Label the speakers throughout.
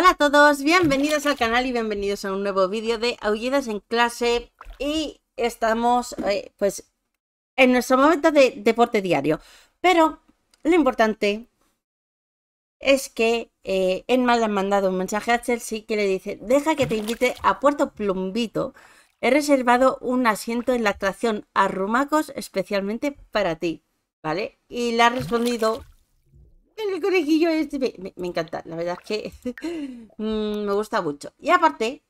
Speaker 1: Hola a todos, bienvenidos al canal y bienvenidos a un nuevo vídeo de Aullidas en clase y estamos eh, pues en nuestro momento de deporte diario. Pero lo importante es que eh, Enma le ha mandado un mensaje a Chelsea que le dice deja que te invite a Puerto Plumbito. He reservado un asiento en la atracción Arrumacos especialmente para ti, ¿vale? Y le ha respondido el conejillo este me, encanta, la verdad es que mm, me gusta mucho. Y aparte,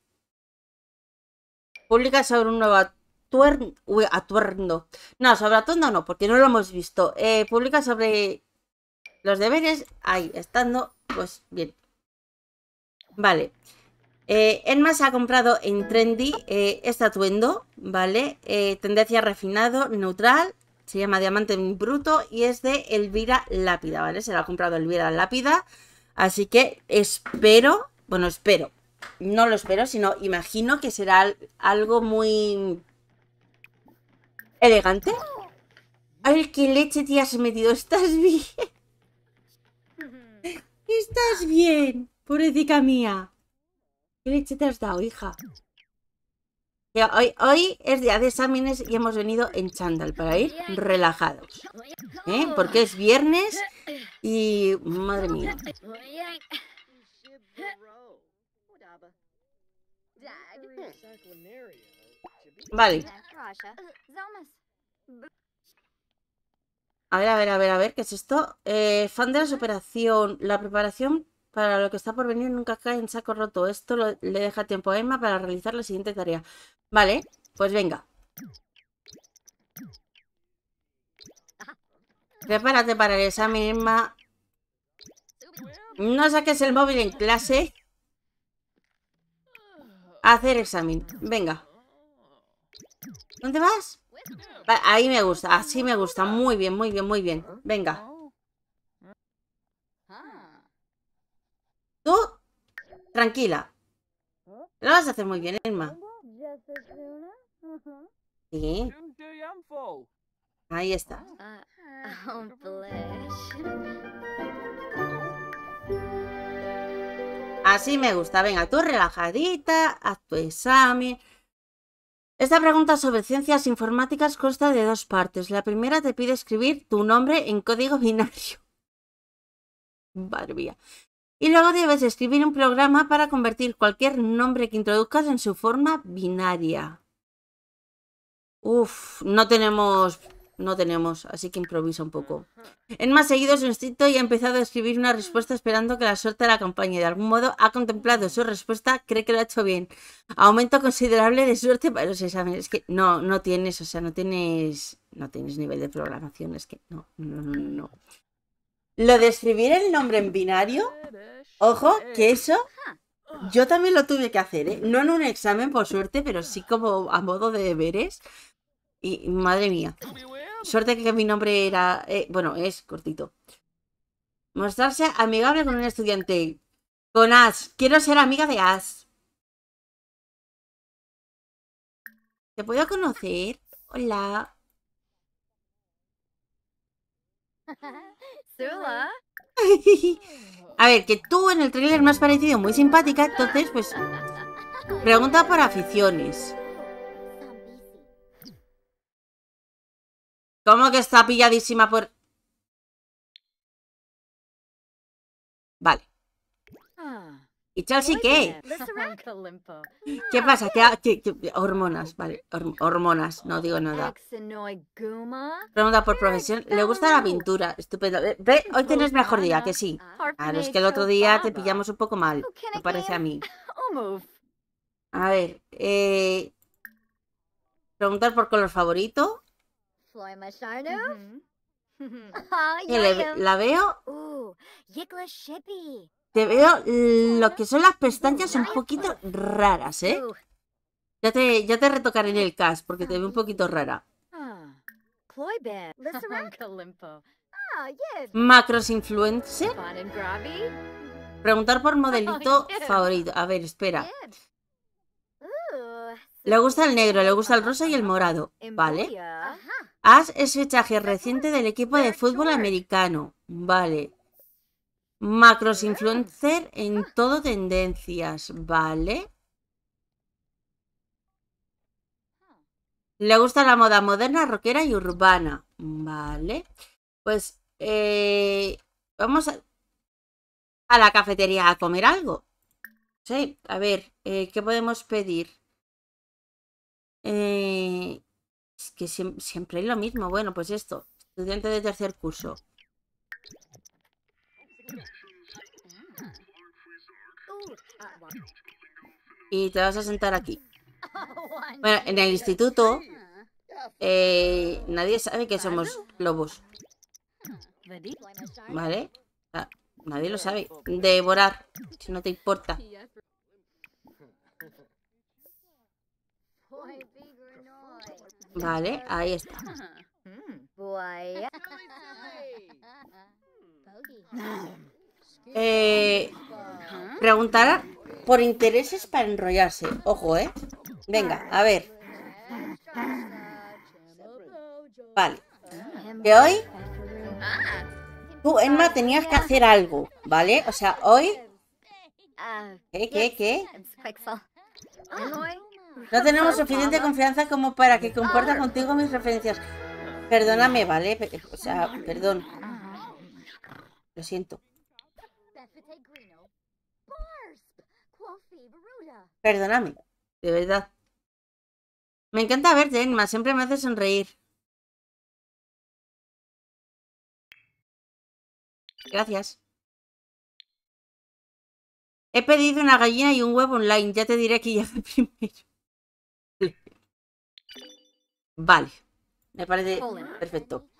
Speaker 1: publica sobre un nuevo atuendo No, sobre atuendo no, porque no lo hemos visto. Eh, publica sobre los deberes, ahí, estando, pues bien. Vale. Eh, en más ha comprado en Trendy eh, este atuendo, ¿vale? tendencia refinado, neutral, se llama Diamante Bruto y es de Elvira Lápida, ¿vale? Se la ha comprado Elvira Lápida. Así que espero, bueno, espero, no lo espero, sino imagino que será algo muy elegante. Ay, qué leche te has metido, estás bien. Estás bien, pobrecita mía. ¿Qué leche te has dado, hija? Hoy, es día de exámenes y hemos venido en chándal para ir relajados. ¿eh? Porque es viernes y... Madre mía. Vale. A ver, a ver, a ver, a ver, ¿qué es esto? Eh, fan de la operación, La preparación para lo que está por venir nunca cae en saco roto. Esto le deja tiempo a Emma para realizar la siguiente tarea. Vale, pues venga. Prepárate para el examen, Irma. No saques el móvil en clase. hacer examen. Venga. ¿Dónde vas? ahí me gusta. Así me gusta. Muy bien, muy bien, muy bien. Venga. Tú, tranquila. Lo vas a hacer muy bien, Irma. Ahí está. Ah,
Speaker 2: ah, ah,
Speaker 1: Así me gusta. Venga, tú relajadita, haz tu examen. Esta pregunta sobre ciencias informáticas consta de dos partes. La primera te pide escribir tu nombre en código binario. Madre y luego debes escribir un programa para convertir cualquier nombre que introduzcas en su forma binaria. Uf, no tenemos... No tenemos, así que improvisa un poco. En más seguido su instinto y ha empezado a escribir una respuesta esperando que la suerte de la campaña. De algún modo ha contemplado su respuesta, cree que lo ha hecho bien. Aumento considerable de suerte para los exámenes. Es que no, no tienes, o sea, no tienes... No tienes nivel de programación, es que no, no, no, no. Lo de escribir el nombre en binario Ojo, eh, que eso yo también lo tuve que hacer, ¿eh? No en un examen, por suerte, pero sí ah. como a modo de deberes. Y madre mía. Suerte que mi nombre era... Eh, bueno, es cortito. Mostrarse amigable con un estudiante. Con Ash. Quiero ser amiga de Ash. ¿Te puedo conocer? Hola.
Speaker 2: Hola.
Speaker 1: A ver, que tú en el trailer me has parecido muy simpática, entonces pues... Pregunta por aficiones. ¿Cómo que está pilladísima por...? Vale. Ah. ¿Y Chelsea qué? ¿Qué pasa? ¿Qué, hormonas, vale. hormonas, no digo nada. Pregunta por eh, profesión. ¿Le gusta la pintura? Estupendo. Ve, hoy tienes mejor día, que sí.
Speaker 2: Ah, claro, es que el otro día
Speaker 1: te pillamos un poco mal, me parece a mí. A ver, eh... Preguntar por color favorito.
Speaker 2: Mm-hmm. Eh, ¿La veo?
Speaker 1: Te veo lo que son las pestañas un poquito raras, ¿eh? Ya te, ya te retocaré en el cast porque te veo un poquito rara.
Speaker 2: Macros influencer.
Speaker 1: Preguntar por modelito oh, favorito. A ver, espera. Le gusta el negro, le gusta el rosa y el morado. Vale. Haz ese fichaje reciente del equipo de fútbol americano. Vale. Macros influencer en todo tendencias, ¿vale? Le gusta la moda moderna, rockera y urbana, ¿vale? Pues eh, vamos a, la cafetería a comer algo. Sí, a ver, eh, ¿qué podemos pedir? Eh, es que siempre, siempre es lo mismo. Bueno, pues esto, estudiante de tercer curso. Y te vas a sentar aquí. Bueno, en el instituto eh, nadie sabe que somos lobos. ¿Vale? Ah, nadie lo sabe. Devorar, si no te importa.
Speaker 2: Vale, ahí está.
Speaker 1: Eh, preguntar por intereses para enrollarse. Ojo, ¿eh? Venga, a ver. Vale. Que hoy tú, Emma, tenías que hacer algo, ¿vale? O sea, hoy... ¿Qué, qué, qué?
Speaker 2: No tenemos suficiente
Speaker 1: confianza como para que comparta contigo mis referencias. Perdóname, ¿vale? O sea, perdón. Lo siento. Perdóname, de verdad. Me encanta verte, Enma, ¿eh? siempre me hace sonreír. Gracias. He pedido una gallina y un huevo online. Ya te diré que ya primero. Vale. Me parece perfecto.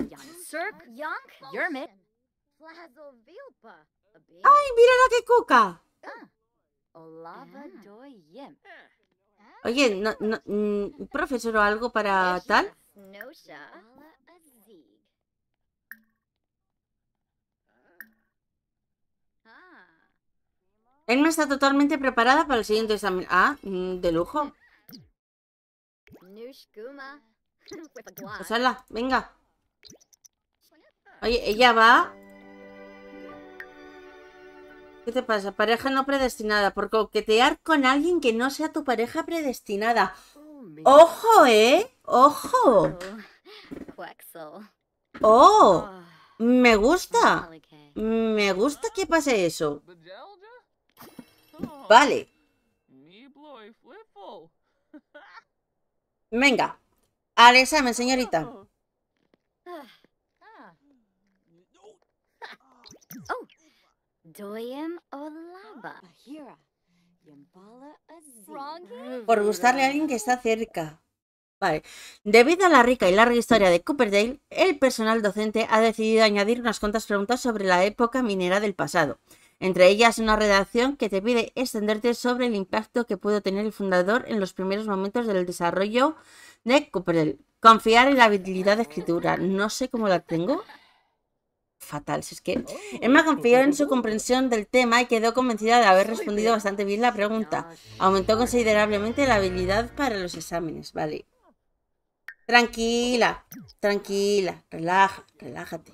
Speaker 1: ¡Ay, mira la que cuca! Ah, ah. Oye, no, mm, profesor, ¿o algo para tal? ¿Él no ah. está totalmente preparada para el siguiente examen. Ah, mm, de lujo. Pues la, venga. Oye, ella va ¿Qué te pasa? Pareja no predestinada. Por coquetear con alguien que no sea tu pareja predestinada. Oh, ¡Ojo, eh! ¡Ojo!
Speaker 2: ¡Oh!
Speaker 1: oh, oh me gusta. Me gusta que pase eso. Vale. Venga. Al examen, señorita. Ah.
Speaker 2: Ah, Por gustarle a
Speaker 1: alguien que está cerca. Vale. Debido a la rica y larga historia de Cooperdale, el personal docente ha decidido añadir unas cuantas preguntas sobre la época minera del pasado. Entre ellas, una redacción que te pide extenderte sobre el impacto que pudo tener el fundador en los primeros momentos del desarrollo de Cooperdale. Confiar en la habilidad de escritura. No sé cómo la tengo fatal. Si es que oh, Emma confió en su comprensión del tema y quedó convencida de haber respondido bastante bien la pregunta. Aumentó considerablemente la habilidad para los exámenes, vale. Tranquila, tranquila, relaja, relájate.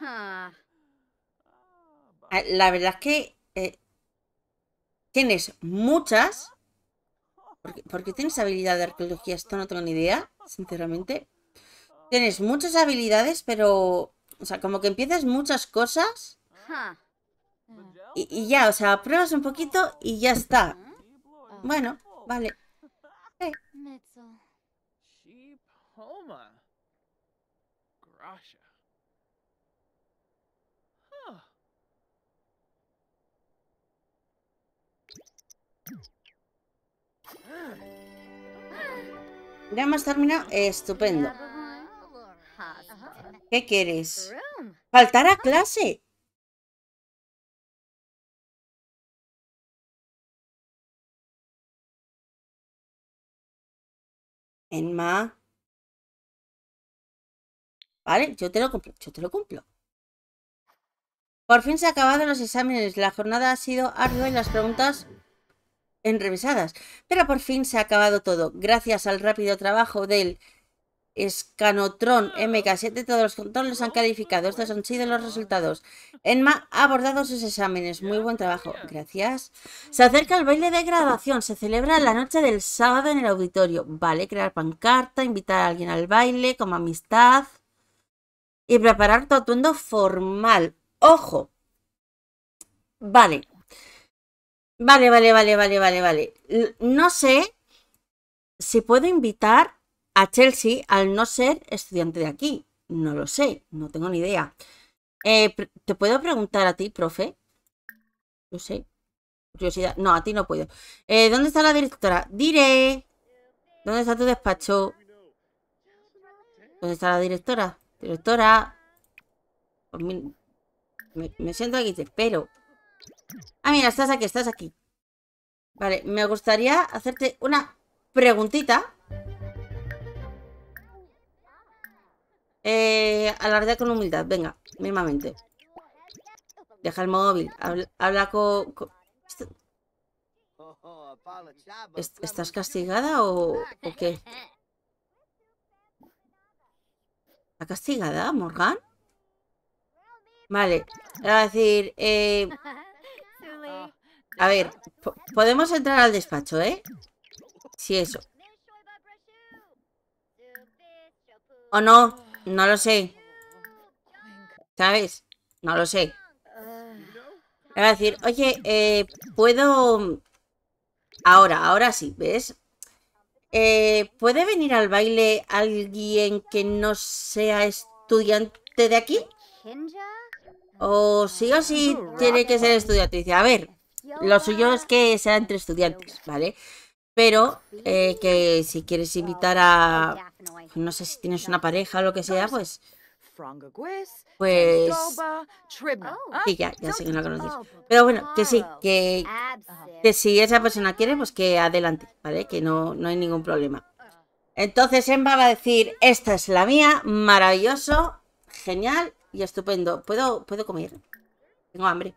Speaker 1: Ah. Ah, la verdad es que eh, tienes muchas. porque tienes habilidad de arqueología? Esto no tengo ni idea, sinceramente. Tienes muchas habilidades, pero... O sea, como que empiezas muchas cosas. Y, ya, o sea, pruebas un poquito y ya está. Bueno, vale. Ya hemos terminado. Estupendo. ¿Qué quieres? Faltar a ah. clase. Enma. Vale, yo te lo cumplo, yo te lo cumplo. Por fin se han acabado los exámenes. La jornada ha sido ardua y las preguntas enrevesadas. Pero por fin se ha acabado todo. Gracias al rápido trabajo del Scanotron ah. MK7, todos los controles han oh, calificado. Estos han sido los resultados. Enma ha abordado sus exámenes. Muy buen trabajo. Gracias. Se acerca el baile de graduación. Se celebra la noche del sábado en el auditorio. Vale, crear pancarta, invitar a alguien al baile como amistad y preparar tu atuendo formal. ¡Ojo! Vale. Vale, vale, vale, vale, vale, vale. No sé si puedo invitar a Chelsea al no ser estudiante de aquí. No lo sé, no tengo ni idea. Eh, ¿Te puedo preguntar a ti, profe? No sé. Curiosidad. No, a ti no puedo. Eh, ¿Dónde está la directora? Diré. ¿Dónde está tu despacho? ¿Dónde está la directora? Directora. Pues me, siento aquí, te espero. Ah, mira, estás aquí, estás aquí. Vale, me gustaría hacerte una preguntita. Eh, alardea con humildad, venga, mismamente. Deja el móvil, habla, con... ¿Estás castigada o, qué? ¿Está castigada, Morgan? Vale, a decir... Eh... A ver, podemos entrar al despacho, ¿eh? Si eso. ¿O no? No lo sé. ¿Sabes? No lo sé. Voy a decir, oye, eh, puedo... Ahora, ahora sí, ¿ves? Eh, ¿Puede venir al baile alguien que no sea estudiante de aquí? O sí o sí tiene que ser estudiante. a ver, lo suyo es que sea entre estudiantes, ¿vale? Pero eh, que si quieres invitar a... No sé si tienes una pareja o lo que sea, pues... Pues... Oh.
Speaker 2: Sí, ya, ya sé que no la conoces. Oh, pues,
Speaker 1: Pero bueno, que sí, oh, que, si esa persona quiere, pues que adelante, ¿vale? Que no, hay ningún problema. Entonces Emma va a decir, esta es la mía, maravilloso, genial y estupendo. ¿Puedo, puedo comer? Tengo hambre.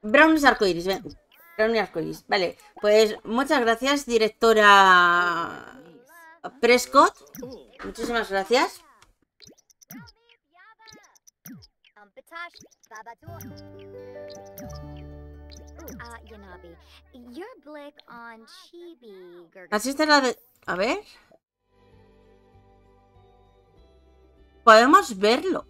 Speaker 1: Brownies arcoiris, ven. Vale, pues muchas gracias, directora Prescott. Muchísimas gracias. Así está la de... A ver. Podemos verlo.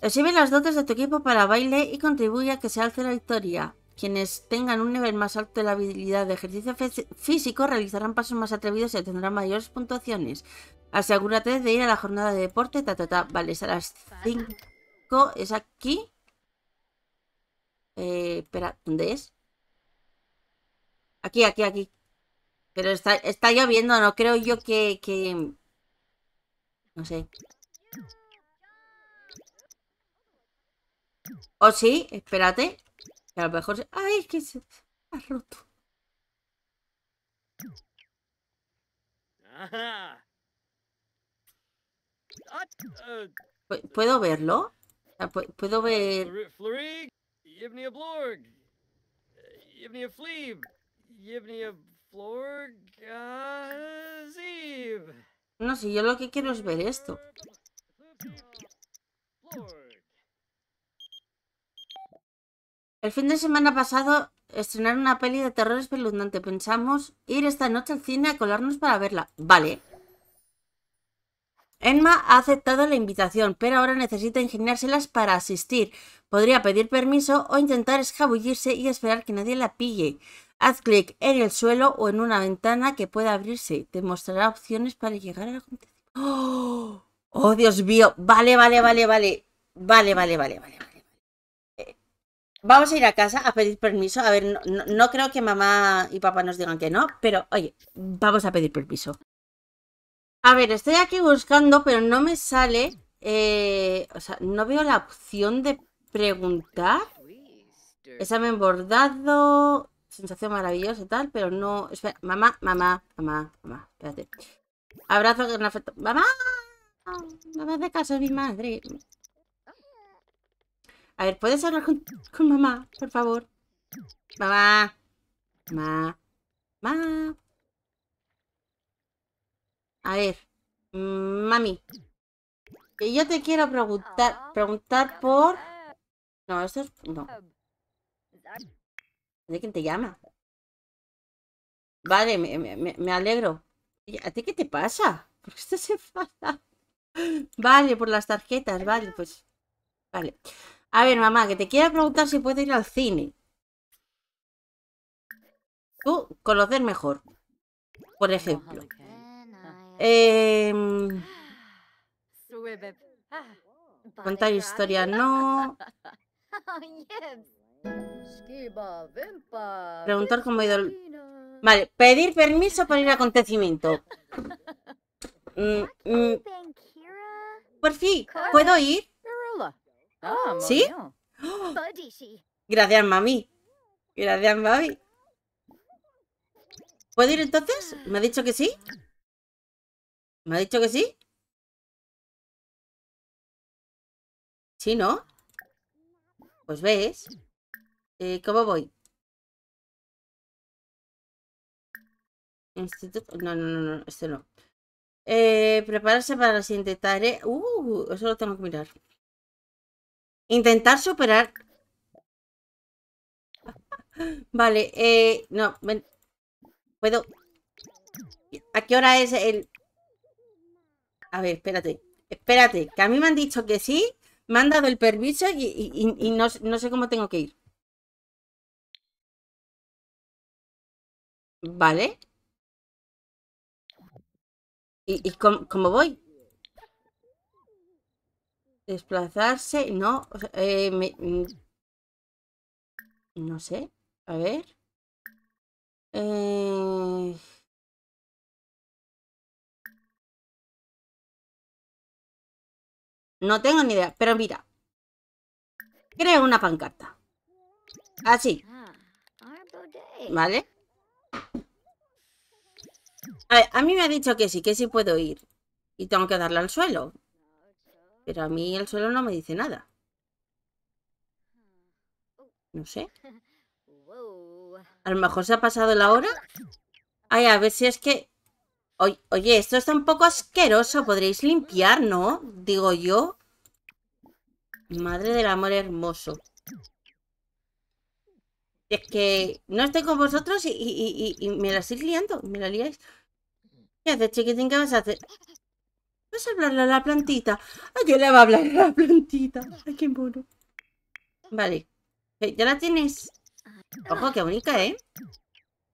Speaker 1: Recibe las dotes de tu equipo para baile y contribuye a que se alce la victoria. Quienes tengan un nivel más alto de la habilidad de ejercicio físico realizarán pasos más atrevidos y tendrán mayores puntuaciones. Asegúrate de ir a la jornada de deporte, ta, ta, Vale, es a las 5, es aquí. Eh, espera, ¿dónde es? Aquí, aquí, aquí. Pero está, lloviendo, no creo yo que, No sé. ¿O sí? Espérate. A lo mejor... ¡Ay, que se ha roto! ¿Puedo verlo? ¿Puedo ver...? No, sé, yo lo que quiero es ver esto. El fin de semana pasado estrenaron una peli de terror espeluznante. Pensamos ir esta noche al cine a colarnos para verla. Vale. Enma ha aceptado la invitación, pero ahora necesita ingeniárselas para asistir. Podría pedir permiso o intentar escabullirse y esperar que nadie la pille. Haz clic en el suelo o en una ventana que pueda abrirse. Te mostrará opciones para llegar a la ¡Oh! ¡Oh, Dios mío! Vale, vale, vale, vale. Vale, vale, vale, vale. Vamos a ir a casa a pedir permiso. A ver, no, creo que mamá y papá nos digan que no, pero oye, vamos a pedir permiso. A ver, estoy aquí buscando, pero no me sale. Eh, o sea, no veo la opción de preguntar. Examen bordado, sensación maravillosa y tal, pero no. Espera, mamá, mamá, mamá, mamá, espérate. Abrazo que afecto, Mamá, mamá de caso mi madre. A ver, ¿puedes hablar con, mamá, por favor? Mamá. Mamá. A ver. Mm, mami. yo te quiero preguntar, ah, preguntar por... No, eso es... No. Ah, ¿De quién te llama? Vale, me, me, me alegro. ¿A ti qué te pasa? ¿Por qué se enfadada? Vale, por las tarjetas, vale, pues... Vale. A ver, mamá, que te quiero preguntar si puedes ir al cine. Tú, conocer mejor. Por ejemplo. contar historia, no. Em, preguntar cómo ha ido... Vale, pedir permiso para ir a acontecimiento. Mm, mm. Por fin, ¿puedo ir?
Speaker 2: ¡Oh! ¿Sí?
Speaker 1: Gracias, mami. Gracias, mami. ¿Puedo ir entonces? ¿Me ha dicho que sí? ¿Me ha dicho que sí?
Speaker 2: ¿Sí, no? Pues ves.
Speaker 1: Eh, ¿Cómo voy? No, no, no, no, este no. Eh, prepararse para la siguiente tarea. Uh, eso lo tengo que mirar. Intentar superar. vale, eh, no, Puedo. ¿A qué hora es el...? A ver, espérate. Espérate, que a mí me han dicho que sí, me han dado el permiso y, no, no sé cómo tengo que ir. Vale. ¿Y, y cómo, cómo voy? Desplazarse, no. Eh, mm, no sé. A ver. Eh, no tengo ni idea, pero mira. creo una pancarta. Así. ¿Vale? A, a mí me ha dicho que sí, que sí puedo ir. Y tengo que darle al suelo. Pero a mí el suelo no me dice nada. No sé. A lo mejor se ha pasado la hora. a ver si es que... Oye, esto está un poco asqueroso. Podréis limpiar, ¿no? Digo yo. Madre del amor hermoso. Es que no estoy con vosotros y, me la estoy liando. Me la liáis. ¿Qué haces, chiquitín? ¿Qué vas a hacer? Vas a hablarle a la plantita. Ah, yo le va a hablar a la plantita? Ay, qué mono. Vale. Eh, ya la tienes. Ojo, qué bonita, ¿eh?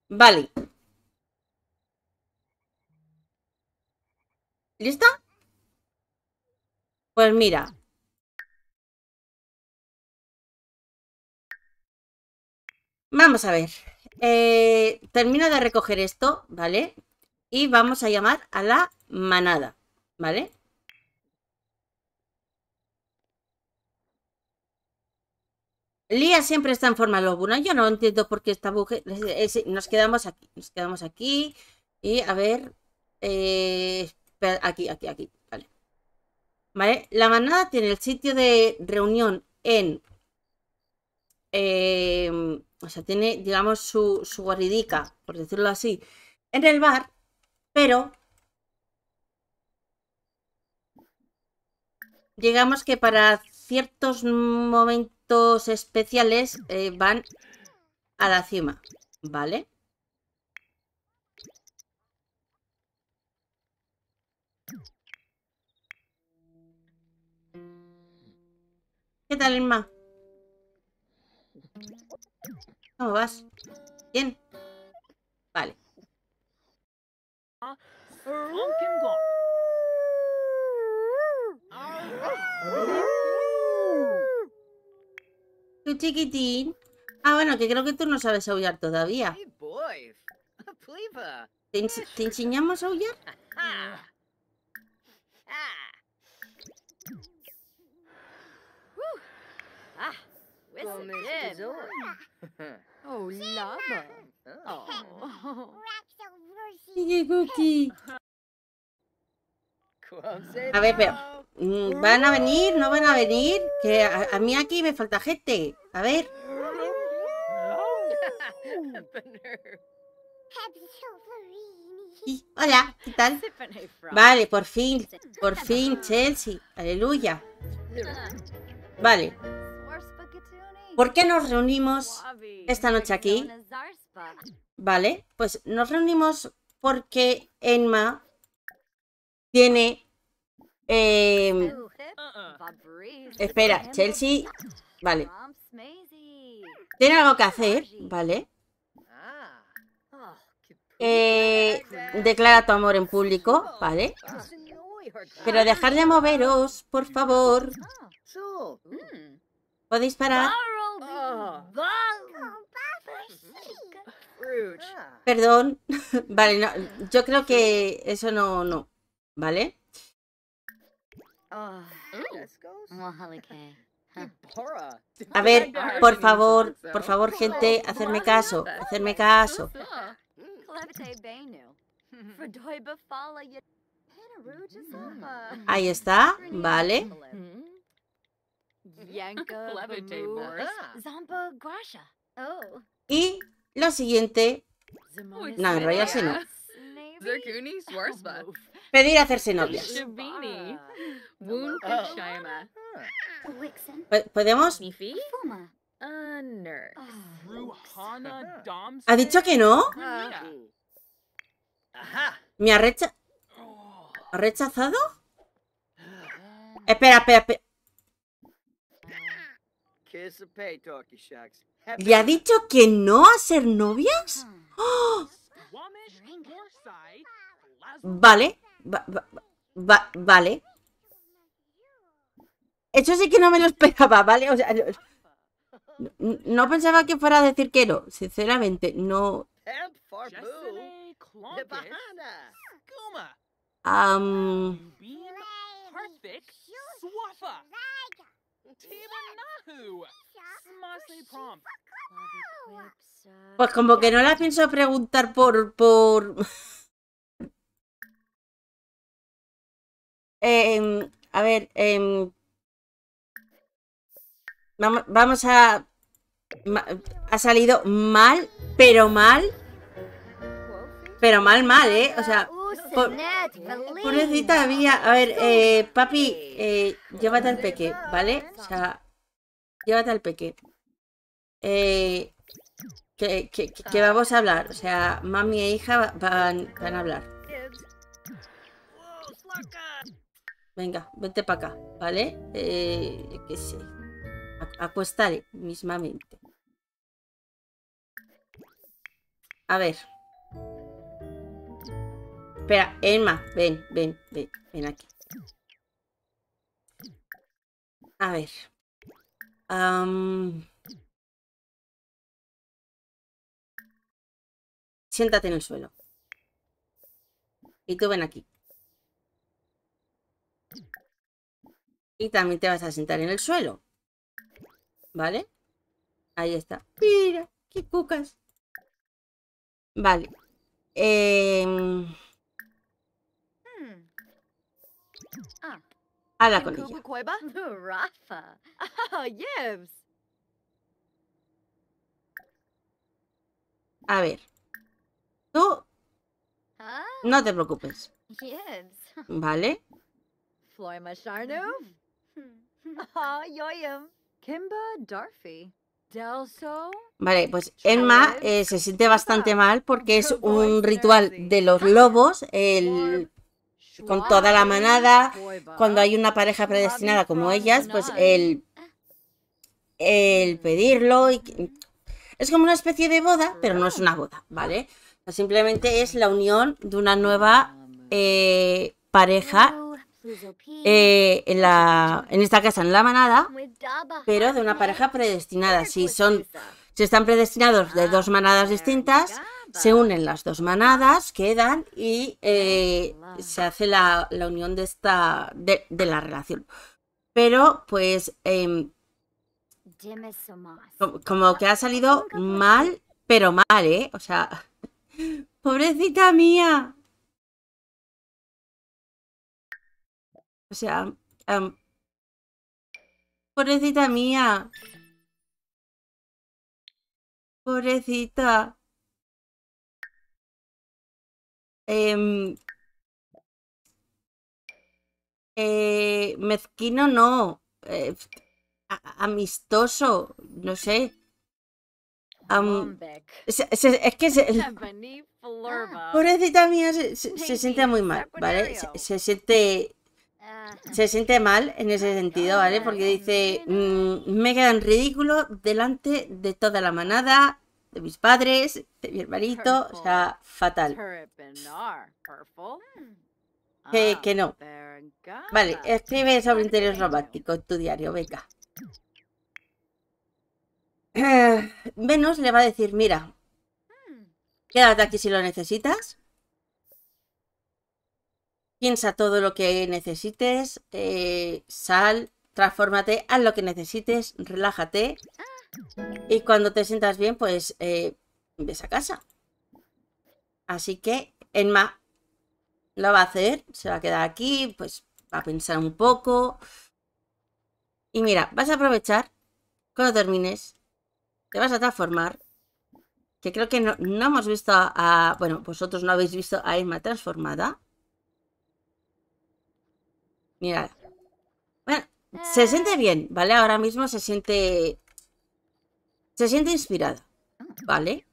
Speaker 1: Vale. ¿Lista? Pues mira. Vamos a ver. Eh, termino de recoger esto, ¿vale? Y vamos a llamar a la manada. ¿Vale? Lía siempre está en forma lobuna. Yo no entiendo por qué esta mujer... Nos quedamos aquí. Nos quedamos aquí. Y a ver... Eh, aquí, aquí, aquí. Vale. Vale. La manada tiene el sitio de reunión en... Eh, o sea, tiene, digamos, su, su guaridica, por decirlo así, en el bar. Pero Llegamos que para ciertos momentos especiales eh, van a la cima, ¿vale? ¿Qué tal, Irma? ¿Cómo vas? Bien. Vale. Ah, tu chiquitín. Ah, bueno, que creo que tú no sabes aullar todavía. ¿Te, enseñamos a aullar?
Speaker 2: Ah. Ah, oh, lava. Oh. A ver, pero,
Speaker 1: mm, ¿van a venir? ¿No van a venir? Que a, mí aquí me falta gente. A ver. hola, ¿qué tal? Vale, por fin, por fin, Chelsea. Aleluya. Vale. ¿Por qué nos reunimos
Speaker 2: esta noche aquí?
Speaker 1: Vale, pues nos reunimos porque Enma tiene... Em, espera, Chelsea... Vale. Tiene algo que hacer, ¿vale? Eh, declara tu amor en público, ¿vale? Pero dejar de moveros, por favor. ¿Podéis parar? Perdón. vale, yo creo que eso no, no. ¿Vale?
Speaker 2: Ah, A ver, por favor, por favor, gente, hacerme caso, hacerme caso. Mm, mm. uh, Ahí está, vale. Hmm. Oh.
Speaker 1: Y lo siguiente... No,
Speaker 2: Pedir hacerse novias. Ah. Ah.
Speaker 1: ¿Podemos? Ah. ¿Ha dicho que no? Oh, ¿Me ha, oh. ha rechazado? Espera, espera,
Speaker 2: espera. ¿Le ha
Speaker 1: dicho que no a ser novias? ¡Oh! Vale vale. Eso sí que no me lo esperaba, ¿vale? O sea, no, no pensaba que fuera a decir que no. Sinceramente, no... Pues como que no la pienso preguntar por... por... Em, a ver, em, vamos, a... Ha salido mal, pero mal. Pero mal, mal, ¿eh? O sea, por, pobrecita había... A ver, eh, papi, eh, llévate al peque, ¿vale? O sea, llévate al peque. Eh, que, vamos a hablar. O sea, mami e hija van, van a hablar venga, vente para acá, ¿vale? Eh, qué sé, acuestaré mismamente. A ver. Espera, Emma, ven, ven, ven, ven aquí. A ver.
Speaker 2: Siéntate en el suelo.
Speaker 1: Y tú ven aquí. Y también te vas a sentar en el suelo. ¿Vale? Ahí está. Mira, qué cucas. Vale. Em,
Speaker 2: hmm. ah.
Speaker 1: A la colegio oh, A ver. Tú... No te ah. preocupes. ¿Vale? Vale, pues Emma eh, se siente bastante mal porque es un ritual de los lobos, con toda la manada, cuando hay una pareja predestinada como ellas, pues el, pedirlo. es como una especie de boda, pero no es una boda, ¿vale? Simplemente es la unión de una nueva eh, pareja eh, en, esta casa, en la manada, pero de una pareja predestinada. Si, son, están predestinados de dos manadas distintas, se unen las dos manadas, quedan y eh, se hace la, unión de, esta, de, la relación. Pero pues... Em, como que ha salido mal, pero mal, ¿eh? O sea, pobrecita mía. O sea,
Speaker 2: pobrecita mía. Pobrecita.
Speaker 1: Em, eh, mezquino no. Eh, amistoso, no sé. es que ah, pobrecita mía se, siente muy mal, ¿vale? se siente se siente mal en ese sentido, ¿vale? Porque dice, mm, me quedan ridículo delante de toda la manada, de mis padres, de mi hermanito, o sea, fatal. Que, ah, que no. Vale, escribe sobre interés romántico en tu diario, venga. Venus le va a decir, mira, hmm. quédate aquí si lo necesitas. Piensa todo lo que necesites, eh, sal, transfórmate, a lo que necesites, relájate. Y cuando te sientas bien, pues eh, ves a casa. Así que Enma lo va a hacer, se va a quedar aquí, pues va a pensar un poco. Y mira, vas a aprovechar cuando termines, te vas a transformar. Que creo que no, hemos visto a, Bueno, vosotros no habéis visto a Enma transformada. Mira, Bueno, se ah. siente bien, ¿vale? Ahora mismo se siente... Se siente inspirado ah. ¿vale?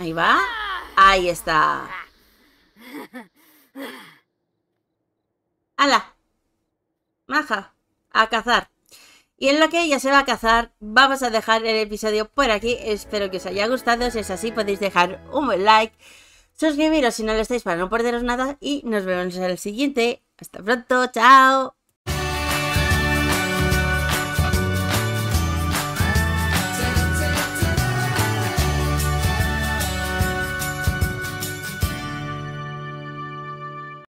Speaker 1: Ahí va. Ahí está. Ah. ¡Hala! Maja, a cazar y en lo que ya se va a cazar, vamos a dejar el episodio por aquí. Espero que os haya gustado. Si es así, podéis dejar un buen like, suscribiros si no lo estáis para no perderos nada y nos vemos en el siguiente. Hasta pronto, chao.